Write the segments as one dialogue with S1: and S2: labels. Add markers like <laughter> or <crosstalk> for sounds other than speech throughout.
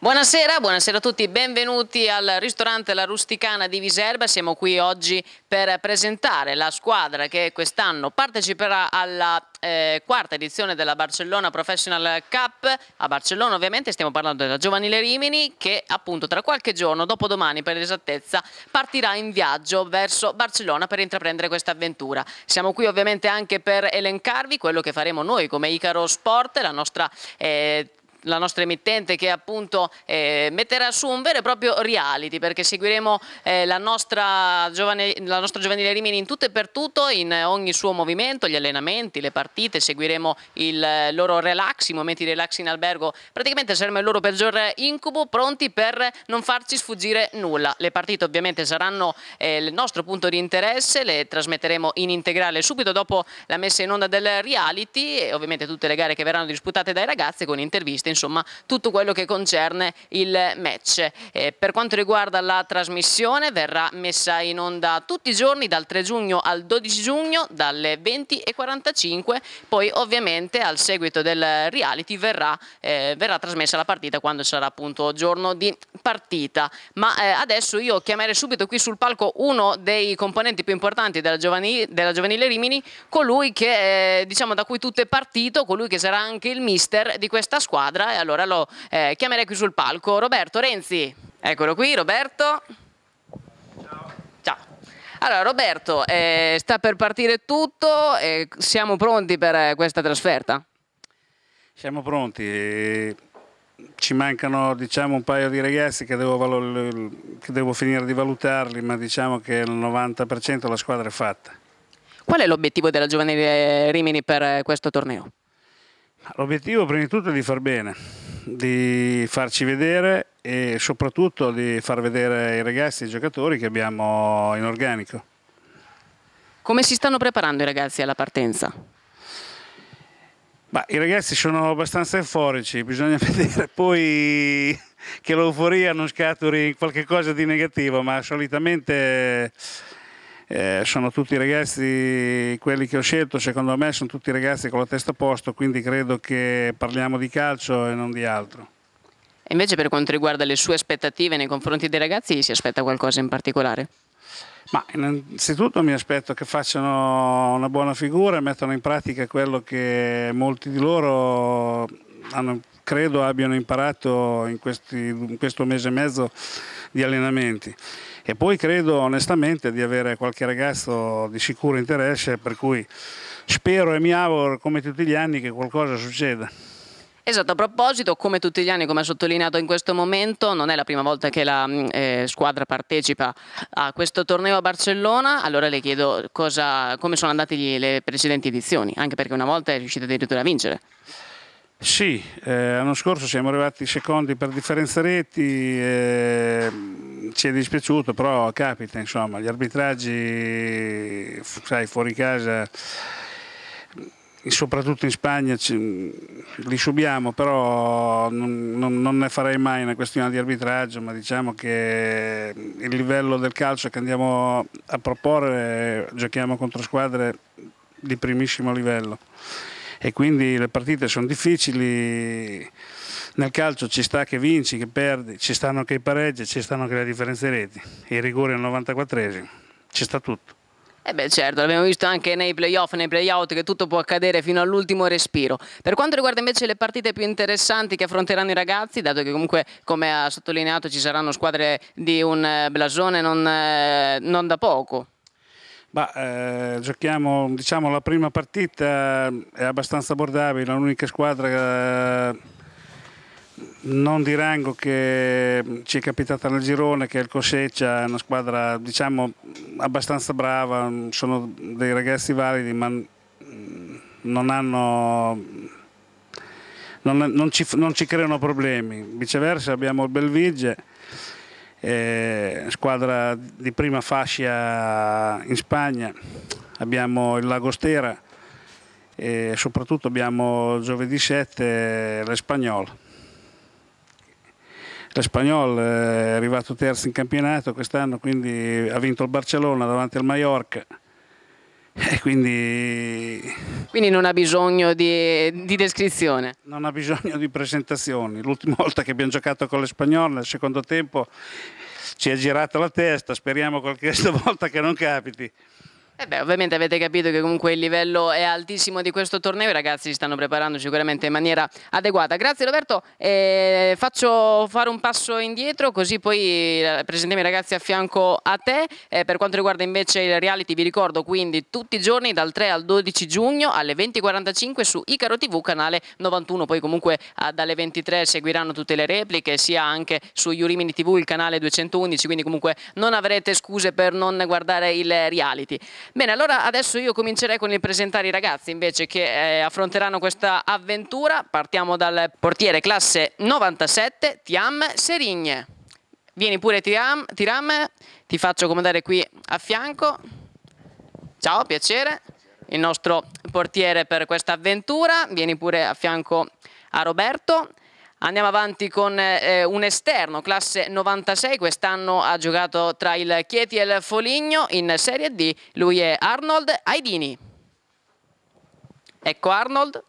S1: Buonasera, buonasera, a tutti, benvenuti al ristorante La Rusticana di Viserba, siamo qui oggi per presentare la squadra che quest'anno parteciperà alla eh, quarta edizione della Barcellona Professional Cup, a Barcellona ovviamente stiamo parlando della Giovanile Rimini che appunto tra qualche giorno, dopodomani per esattezza, partirà in viaggio verso Barcellona per intraprendere questa avventura. Siamo qui ovviamente anche per elencarvi quello che faremo noi come Icaro Sport, la nostra eh, la nostra emittente che appunto eh, metterà su un vero e proprio reality perché seguiremo eh, la, nostra giovane, la nostra giovanile Rimini in tutto e per tutto, in ogni suo movimento, gli allenamenti, le partite, seguiremo il eh, loro relax, i momenti relax in albergo, praticamente saremo il loro peggior incubo, pronti per non farci sfuggire nulla. Le partite ovviamente saranno eh, il nostro punto di interesse, le trasmetteremo in integrale subito dopo la messa in onda del reality e ovviamente tutte le gare che verranno disputate dai ragazzi con interviste in insomma tutto quello che concerne il match. Eh, per quanto riguarda la trasmissione verrà messa in onda tutti i giorni dal 3 giugno al 12 giugno dalle 20.45 poi ovviamente al seguito del reality verrà, eh, verrà, trasmessa la partita quando sarà appunto giorno di partita ma eh, adesso io chiamerei subito qui sul palco uno dei componenti più importanti della, giovani, della giovanile Rimini colui che eh, diciamo da cui tutto è partito colui che sarà anche il mister di questa squadra squadra e allora lo eh, chiamerei qui sul palco. Roberto Renzi, eccolo qui Roberto. Ciao. Allora Roberto, eh, sta per partire tutto, eh, siamo pronti per eh, questa
S2: trasferta? Siamo pronti, ci mancano diciamo, un paio di ragazzi che devo, che devo finire di valutarli, ma diciamo che il 90% la squadra è fatta.
S1: Qual è l'obiettivo della giovane Rimini per eh, questo
S2: torneo? L'obiettivo prima di tutto è di far bene, di farci vedere e soprattutto di far vedere i ragazzi e i giocatori che abbiamo in organico.
S1: Come si stanno preparando i ragazzi alla partenza?
S2: Bah, I ragazzi sono abbastanza euforici, bisogna <laughs> vedere poi che l'euforia non scaturi in qualche cosa di negativo, ma solitamente eh, sono tutti ragazzi, quelli che ho scelto secondo me sono tutti ragazzi con la testa a posto, quindi credo che parliamo di calcio e non di altro. E invece per
S1: quanto riguarda le sue aspettative nei confronti dei ragazzi si aspetta qualcosa in particolare?
S2: Ma innanzitutto mi aspetto che facciano una buona figura e mettano in pratica quello che molti di loro hanno, credo abbiano imparato in, questi, in questo mese e mezzo di allenamenti e poi credo onestamente di avere qualche ragazzo di sicuro interesse per cui spero e mi auguro come tutti gli anni che qualcosa succeda.
S1: Esatto, a proposito, come tutti gli anni, come ha sottolineato in questo momento, non è la prima volta che la mm, eh, squadra partecipa a questo torneo a Barcellona, allora le chiedo cosa, come sono andate gli, le precedenti edizioni, anche perché una volta è
S2: riuscita addirittura a vincere. Sì, eh, l'anno scorso siamo arrivati secondi per differenza reti, eh, ci è dispiaciuto, però capita, insomma, gli arbitraggi, sai, fuori casa, soprattutto in Spagna, li subiamo, però non, non, ne farei mai una questione di arbitraggio, ma diciamo che il livello del calcio che andiamo a proporre, giochiamo contro squadre di primissimo livello e quindi le partite sono difficili nel calcio ci sta che vinci, che perdi, ci stanno anche i pareggi, ci stanno anche le differenze reti, i rigori al 94esimo, ci sta tutto.
S1: Eh beh certo, l'abbiamo visto anche nei playoff, nei playout che tutto può accadere fino all'ultimo respiro. Per quanto riguarda invece le partite più interessanti che affronteranno i ragazzi, dato che comunque come ha sottolineato ci saranno squadre di un eh, blasone non, eh, non da poco.
S2: Bah, eh, giochiamo, diciamo la prima partita eh, è abbastanza abbordabile, l'unica squadra... Che, non di rango che ci è capitata nel girone, che è il Coseccia, è una squadra diciamo abbastanza brava, sono dei ragazzi validi ma mm, non hanno non, non, ci, non, ci, creano problemi. Viceversa abbiamo il Belvige, eh, squadra di prima fascia in Spagna, abbiamo il Lagostera e soprattutto abbiamo giovedì 7 l'Espagnol l'Espagnol eh, è arrivato terzo in campionato quest'anno, quindi ha vinto il Barcellona davanti al Mallorca. E quindi...
S1: quindi non ha bisogno di, di, descrizione?
S2: Non ha bisogno di presentazioni. L'ultima volta che abbiamo giocato con l'Espagnol, nel secondo tempo, ci è girata la testa. Speriamo qualche <laughs> volta che non capiti.
S1: E eh beh, ovviamente avete capito che comunque il livello è altissimo di questo torneo, i ragazzi si stanno preparando sicuramente in maniera adeguata. Grazie Roberto, eh, faccio fare un passo indietro così poi eh, presentiamo i ragazzi a fianco a te. Eh, per quanto riguarda invece il reality vi ricordo quindi tutti i giorni dal 3 al 12 giugno alle 20.45 su Icaro TV canale 91, poi comunque ah, dalle 23 seguiranno tutte le repliche sia anche su Yurimini TV il canale 211, quindi comunque non avrete scuse per non guardare il reality. Bene, allora adesso io comincerei con il presentare i ragazzi invece che eh, affronteranno questa avventura. Partiamo dal portiere classe 97, Tiam Serigne. Vieni pure Tiam, Tiram, ti faccio comandare qui a fianco. Ciao, piacere. Il nostro portiere per questa avventura. Vieni pure a fianco a Roberto. Andiamo avanti con eh, un esterno, classe 96, quest'anno ha giocato tra il Chieti e il Foligno in Serie D, lui è Arnold Aidini. Ecco Arnold.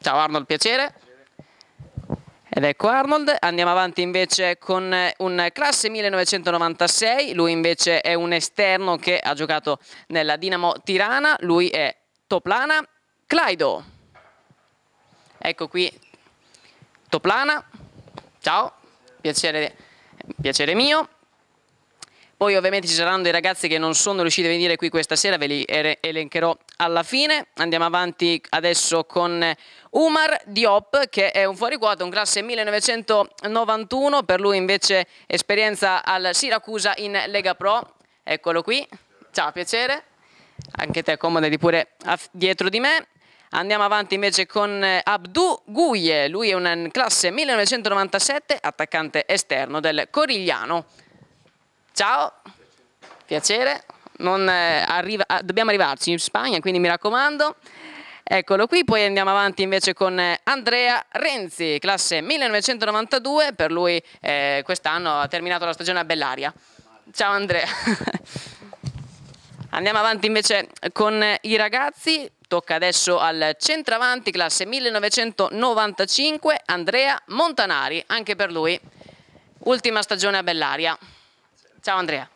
S1: Ciao Arnold, piacere. Ed ecco Arnold, andiamo avanti invece con eh, un classe 1996, lui invece è un esterno che ha giocato nella Dinamo Tirana, lui è Toplana Claido. Ecco qui Toplana, ciao, piacere, piacere mio. Poi ovviamente ci saranno dei ragazzi che non sono riusciti a venire qui questa sera, ve li elencherò alla fine. Andiamo avanti adesso con Umar Diop che è un fuoriquota, un classe 1991, per lui invece esperienza al Siracusa in Lega Pro. Eccolo qui, ciao, piacere. Anche te accomodati pure dietro di me. Andiamo avanti invece con eh, Abdu Guye, lui è una mm, classe 1997, attaccante esterno del Corigliano. Ciao, piacere, eh, arriva, ah, dobbiamo arrivarci in Spagna, quindi mi raccomando. Eccolo qui, poi andiamo avanti invece con eh, Andrea Renzi, classe 1992, per lui eh, quest'anno ha terminato la stagione a Bellaria. Ciao Andrea. <laughs> Andiamo avanti invece con i ragazzi, Tocca adesso al centravanti classe 1995 Andrea Montanari, anche per lui ultima stagione a Bellaria. Ciao Andrea.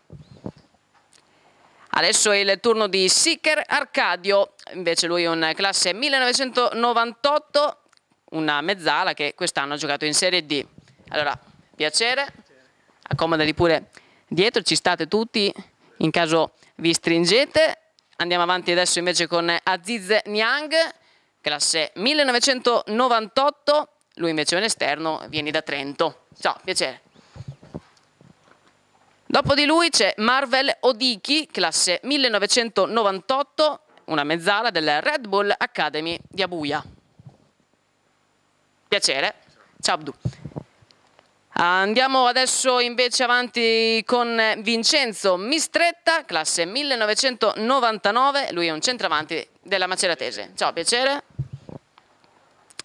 S1: Adesso è il turno di Sicker Arcadio, invece lui è un classe 1998, una mezzala che quest'anno ha giocato in Serie D. Allora, piacere, accomodati pure dietro, ci state tutti in caso vi stringete Andiamo avanti adesso invece con Aziz Niang, classe 1998, lui invece è un esterno, vieni da Trento. Ciao, piacere. Dopo di lui c'è Marvel Odichi, classe 1998, una mezzala del Red Bull Academy di Abuja. Piacere. Ciao Abdu. Andiamo adesso invece avanti con Vincenzo Mistretta, classe 1999, lui è un centravanti della Maceratese. Ciao, piacere.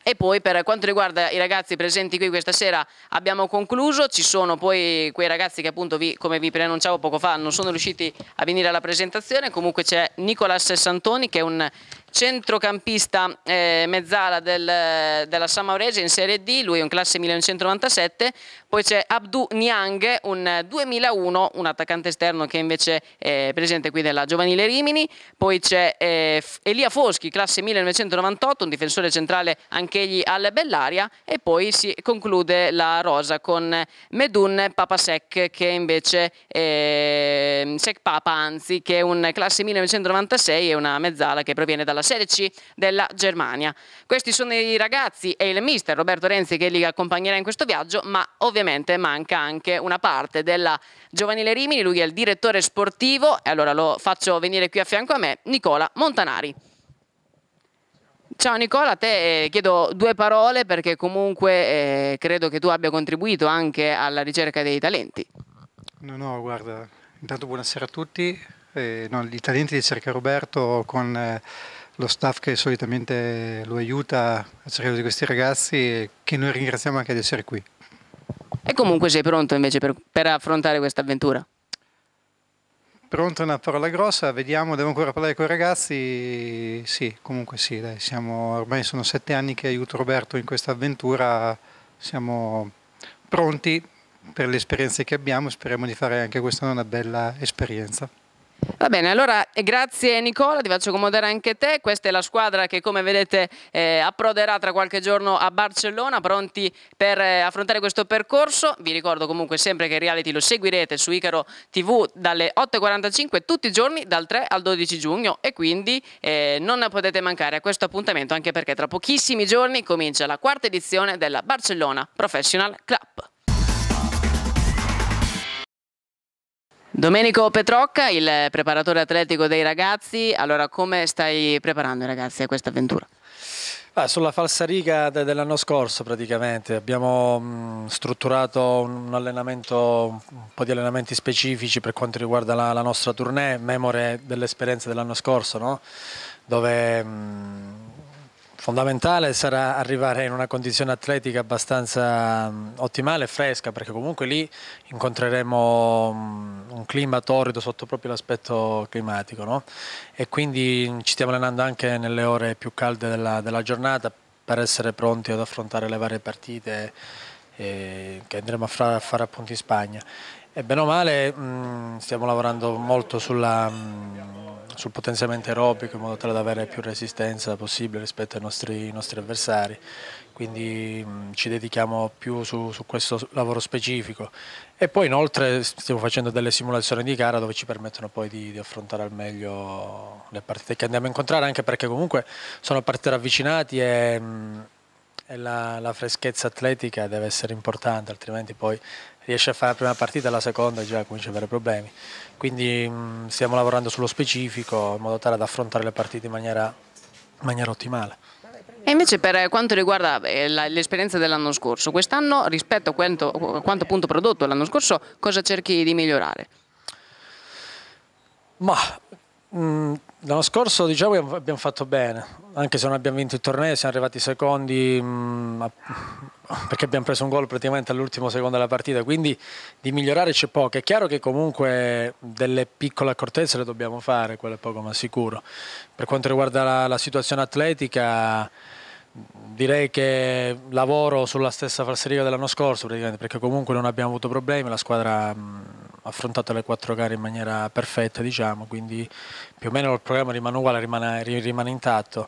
S1: E poi per quanto riguarda i ragazzi presenti qui questa sera abbiamo concluso, ci sono poi quei ragazzi che appunto vi, come vi preannunciavo poco fa non sono riusciti a venire alla presentazione, comunque c'è Nicolas Santoni che è un centrocampista eh, mezzala del, della Maurese in Serie D, lui è un classe 1997, poi c'è Abdu Niang, un 2001, eh, un attaccante esterno che invece è presente qui nella giovanile Rimini. Poi c'è eh, Elia Foschi, classe 1998, un difensore centrale anch'egli al Bellaria. E poi si conclude la rosa con Medun Papasek, che invece eh, Sek Papa, anzi, che è un classe 1996 e una mezzala che proviene dalla Serie C della Germania. Questi sono i ragazzi e il mister Roberto Renzi che li accompagnerà in questo viaggio, ma ovviamente ovviamente manca anche una parte della giovanile Rimini, lui è il direttore sportivo e allora lo faccio venire qui a fianco a me, Nicola Montanari. Ciao Nicola, a te eh, chiedo due parole perché comunque eh, credo che tu abbia contribuito anche alla ricerca dei talenti.
S3: No, no, guarda, intanto buonasera a tutti. Eh, no, I talenti di Cerca Roberto con eh, lo staff che solitamente lo aiuta a cercare di questi ragazzi che noi ringraziamo anche di essere qui.
S1: E comunque sei pronto invece per, per affrontare questa avventura?
S3: Pronto è una parola grossa, vediamo, devo ancora parlare con i ragazzi. Sì, comunque sì, dai, siamo, ormai sono sette anni che aiuto Roberto in questa avventura, siamo pronti per le esperienze che abbiamo, speriamo di fare anche questa una bella esperienza.
S1: Va bene, allora eh, grazie Nicola, ti faccio comodare anche te. Questa è la squadra che come vedete eh, approderà tra qualche giorno a Barcellona, pronti per eh, affrontare questo percorso. Vi ricordo comunque sempre che reality lo seguirete su Icaro TV dalle 8.45 tutti i giorni dal 3 al 12 giugno e quindi eh, non potete mancare a questo appuntamento anche perché tra pochissimi giorni comincia la quarta edizione della Barcellona Professional Club. Domenico Petrocca, il preparatore atletico dei ragazzi, allora come stai preparando i ragazzi a questa avventura?
S3: Ah, sulla falsariga de dell'anno scorso praticamente, abbiamo mh, mm, strutturato un allenamento, un po' di allenamenti specifici per quanto riguarda la, la nostra tournée, memore dell'esperienza dell'anno scorso, no? dove mh, mm, fondamentale sarà arrivare in una condizione atletica abbastanza ottimale e fresca perché comunque lì incontreremo un clima torrido sotto proprio l'aspetto climatico no? e quindi ci stiamo allenando anche nelle ore più calde della, della giornata per essere pronti ad affrontare le varie partite eh, che andremo a fare, a fare appunto in Spagna e bene o male mh, stiamo lavorando molto sulla... Mh, sul potenziamento aerobico in modo tale da avere più resistenza possibile rispetto ai nostri, ai nostri avversari. Quindi mh, mm, ci dedichiamo più su, su, questo lavoro specifico. E poi inoltre stiamo facendo delle simulazioni di gara dove ci permettono poi di, di affrontare al meglio le partite che andiamo a incontrare, anche perché comunque sono partite ravvicinate e, mh, mm, e la, la freschezza atletica deve essere importante, altrimenti poi riesce a fare la prima partita, e la seconda già comincia a avere problemi. Quindi mh, mm, stiamo lavorando sullo specifico in modo tale da affrontare le partite in maniera, in maniera ottimale.
S1: E invece per quanto riguarda eh, l'esperienza dell'anno scorso, quest'anno rispetto a quanto, a quanto prodotto l'anno scorso, cosa cerchi di migliorare?
S3: Ma Mm, l'anno scorso diciamo che abbiamo fatto bene, anche se non abbiamo vinto il torneo, siamo arrivati secondi mm, perché abbiamo preso un gol praticamente all'ultimo secondo della partita, quindi di migliorare c'è poco. È chiaro che comunque delle piccole accortezze le dobbiamo fare, quello è poco ma sicuro. Per quanto riguarda la, la situazione atletica direi che lavoro sulla stessa falsariga dell'anno scorso perché comunque non abbiamo avuto problemi la squadra ha affrontato le quattro gare in maniera perfetta diciamo quindi più o meno il programma rimane uguale rimane, rimane intatto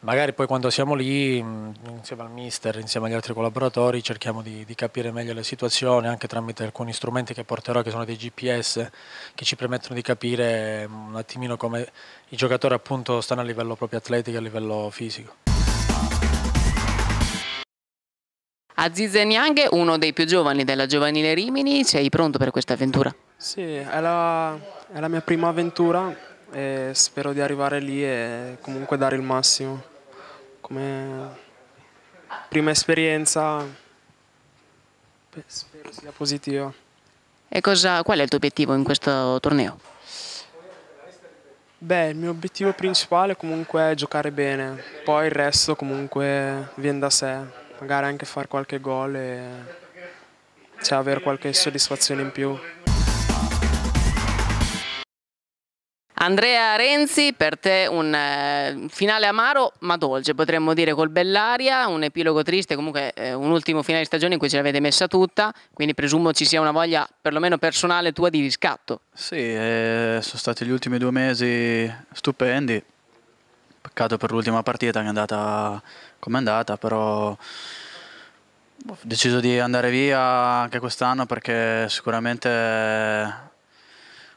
S3: magari poi quando siamo lì insieme al mister insieme agli altri collaboratori cerchiamo di, di capire meglio le situazioni anche tramite alcuni strumenti che porterò che sono dei GPS che ci permettono di capire un attimino come i giocatori appunto stanno a livello proprio atletico e a livello fisico
S1: Aziz Niang, uno dei più giovani della giovanile Rimini, sei pronto per questa avventura?
S3: Sì, è la, è la
S2: mia prima avventura e spero di arrivare lì e comunque dare il massimo. Come prima esperienza spero sia positiva.
S1: E cosa, qual è il tuo obiettivo in questo torneo?
S2: Beh, il mio obiettivo principale comunque è giocare bene, poi il resto comunque viene da sé magari anche far qualche gol e
S1: cioè, avere qualche soddisfazione in più. Andrea Renzi, per te un eh, finale amaro ma dolce, potremmo dire col Bellaria, un epilogo triste, comunque eh, un ultimo finale di stagione in cui ce l'avete messa tutta, quindi presumo ci sia una voglia perlomeno personale tua di riscatto. Sì,
S3: eh, sono stati gli ultimi due mesi stupendi, peccato per l'ultima partita che è andata come è andata, però ho deciso di andare via anche quest'anno perché sicuramente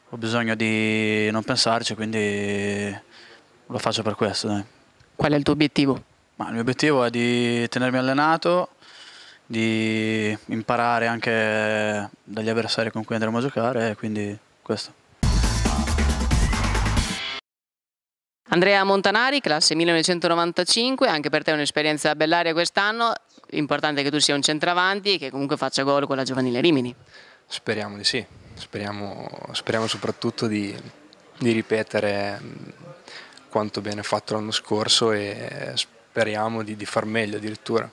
S3: ho bisogno di non pensarci, quindi lo faccio per questo. Dai. Qual è il tuo obiettivo? Ma il mio obiettivo è di tenermi allenato, di imparare anche dagli avversari con cui andremo a giocare, quindi questo.
S1: Andrea Montanari, classe 1995, anche per te è un'esperienza Bellaria quest'anno, importante che tu sia un centravanti e che comunque faccia gol con la giovanile Rimini. Speriamo di sì,
S3: speriamo, speriamo soprattutto di, di, ripetere mm, quanto bene fatto l'anno scorso e eh, speriamo di, di far meglio addirittura.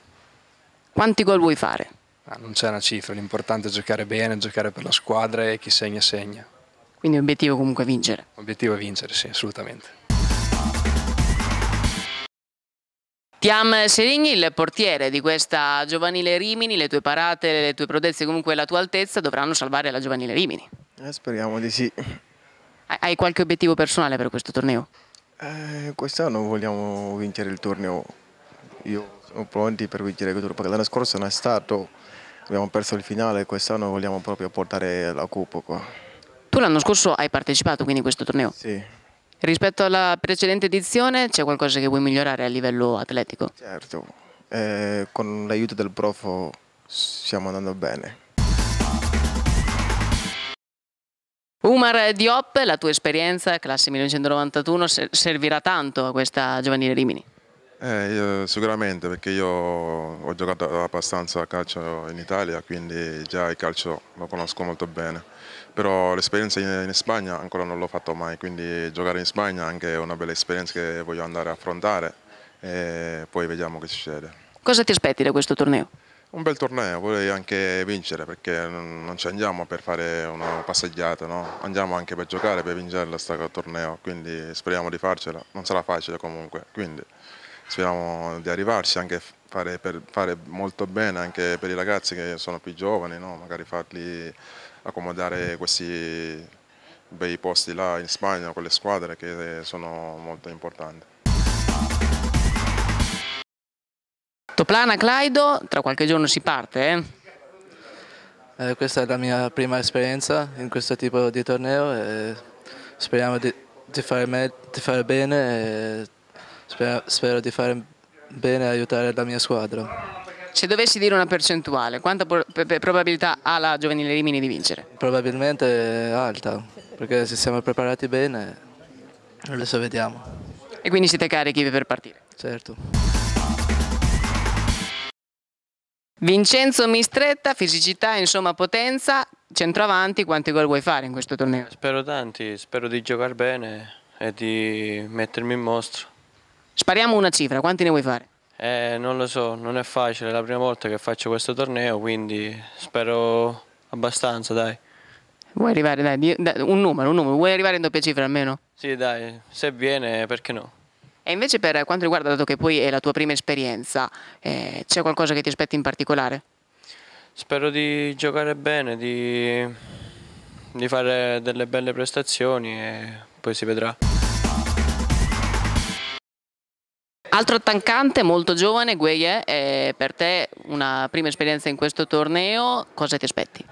S1: Quanti gol vuoi fare?
S3: Ah, non c'è una cifra, l'importante è giocare bene, giocare per la squadra e chi segna segna.
S1: Quindi l'obiettivo comunque vincere.
S3: L'obiettivo è vincere, sì, assolutamente.
S1: Tiam Serigni, il portiere di questa giovanile Rimini, le tue parate, le tue prodezze, comunque la tua altezza dovranno salvare la giovanile Rimini. Eh, speriamo di sì. Hai qualche obiettivo personale per questo torneo?
S3: Eh, quest'anno vogliamo vincere il torneo. Io sono pronti per vincere il torneo, perché l'anno scorso non è stato, abbiamo perso il finale, quest'anno vogliamo proprio portare la Coppa qua.
S1: Tu l'anno scorso hai partecipato quindi a questo torneo? Sì. Rispetto alla precedente edizione c'è qualcosa che vuoi migliorare a livello atletico? Certo,
S3: eh, con l'aiuto del prof stiamo andando
S1: bene. Umar Diop, la tua esperienza, classe 1991, servirà tanto a questa giovanile Rimini?
S3: Eh, io, sicuramente perché io ho giocato abbastanza a calcio in Italia, quindi già il calcio lo conosco molto bene, però l'esperienza in, in, Spagna ancora non l'ho fatto mai, quindi giocare in Spagna anche è una bella esperienza che voglio andare a affrontare e poi vediamo che succede.
S1: Cosa ti aspetti da questo torneo?
S3: Un bel torneo, vorrei anche vincere perché non ci andiamo per fare una passeggiata, no? andiamo anche per giocare, per vincere questo torneo, quindi speriamo di farcela, non sarà facile comunque. Quindi speriamo di arrivarci anche fare, per fare molto bene anche per i ragazzi che sono più giovani, no? magari farli accomodare questi bei posti là in Spagna con le squadre che eh, sono molto importanti.
S1: Toplana, Claido, tra qualche giorno si parte. Eh? Eh, questa è la mia prima esperienza in questo tipo di torneo e eh,
S3: speriamo di, di, fare, di fare, bene. Eh, spero, spero di fare bene e aiutare la mia squadra.
S1: Se dovessi dire una percentuale, quanta probabilità ha la Giovanile Rimini di vincere?
S3: Probabilmente alta, perché se siamo
S1: preparati bene, adesso vediamo. E quindi siete carichi per partire? Certo. Vincenzo Mistretta, fisicità, insomma potenza, centravanti, quanti gol vuoi fare in questo torneo?
S3: Spero tanti, spero di giocare bene e di mettermi in mostro.
S1: Spariamo una cifra, quanti ne vuoi fare?
S3: Eh, non lo so, non è facile, è la prima volta che faccio questo torneo, quindi
S1: spero abbastanza, dai. Vuoi arrivare, dai, un numero, un numero, vuoi arrivare in doppia cifra almeno? Sì, dai, se viene, perché no? E invece per quanto riguarda, dato che poi è la tua prima esperienza, eh, c'è qualcosa che ti aspetti in particolare?
S3: Spero di giocare bene, di, di fare delle belle prestazioni e poi si vedrà.
S1: Altro attaccante molto giovane, Gueye, è per te una prima esperienza in questo torneo, cosa ti aspetti?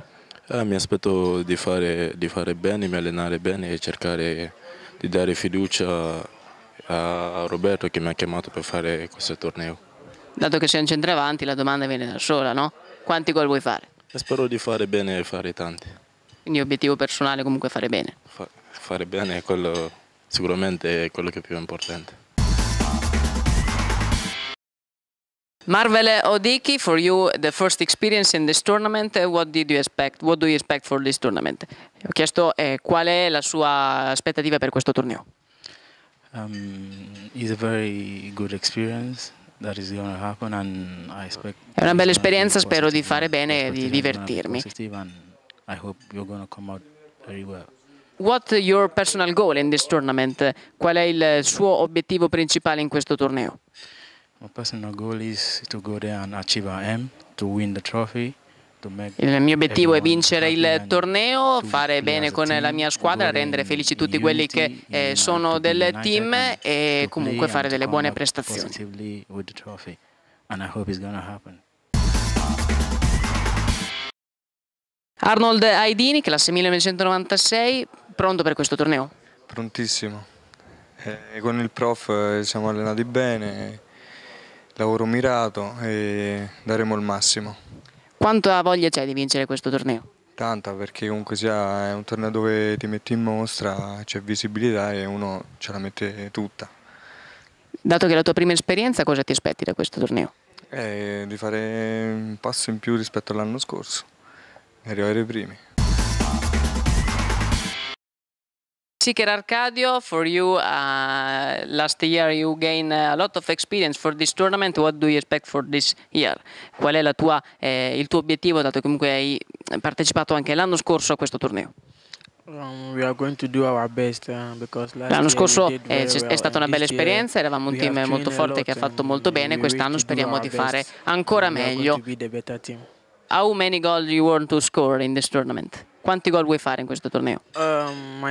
S3: Eh, mi aspetto di fare, di fare bene, mi allenare bene e cercare di dare fiducia a Roberto che mi ha chiamato per fare questo torneo.
S1: Dato che sei un centravanti la domanda viene da sola, no? Quanti gol vuoi fare? E spero di fare
S3: bene e fare tanti.
S1: Quindi obiettivo personale comunque fare bene?
S3: Fa fare bene è quello, sicuramente è quello che è più importante.
S1: Marvel Odiki, for you, the first experience in this tournament, uh, what did you expect? What do you expect for this tournament? Ho chiesto eh, qual è la sua aspettativa per questo torneo.
S3: Um, it's a very good experience. That is going to happen and I expect è una bella esperienza, spero di
S1: fare bene e di divertirmi.
S3: I hope you're going to come out very well.
S1: What your personal goal in this tournament? Qual è il suo obiettivo principale in questo torneo? Il mio obiettivo è vincere il torneo, fare bene con la mia squadra, rendere felici tutti quelli che eh, sono del team e comunque fare delle buone prestazioni. Arnold Aidini, classe 1996, pronto per questo torneo?
S2: Prontissimo. Eh, con il prof eh, siamo allenati bene lavoro mirato e daremo il massimo.
S1: Quanta voglia c'è di vincere questo torneo?
S3: Tanta, perché comunque sia è un torneo dove ti metti in mostra, c'è visibilità e uno ce la mette tutta.
S1: Dato che è la tua prima esperienza, cosa ti aspetti da questo torneo?
S3: Eh, di fare un passo in più rispetto all'anno scorso e arrivare ai primi.
S1: Seeker Arcadio, for you, uh, last year you gained a lot of experience for this tournament. What do you expect for this year? Qual è tua, eh, il tuo obiettivo, dato che comunque hai partecipato anche l'anno scorso a questo torneo?
S3: Um, uh, L'anno scorso eh, well è stata una bella esperienza, eravamo un team molto forte che ha fatto molto bene, quest'anno speriamo di fare
S1: ancora meglio. How many goals do you want to score in this tournament? Quanti gol vuoi fare in questo torneo?
S3: Um,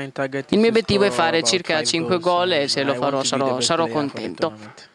S3: Il mio obiettivo è fare circa 5 gol e se lo eh, farò sarò, sarò contento.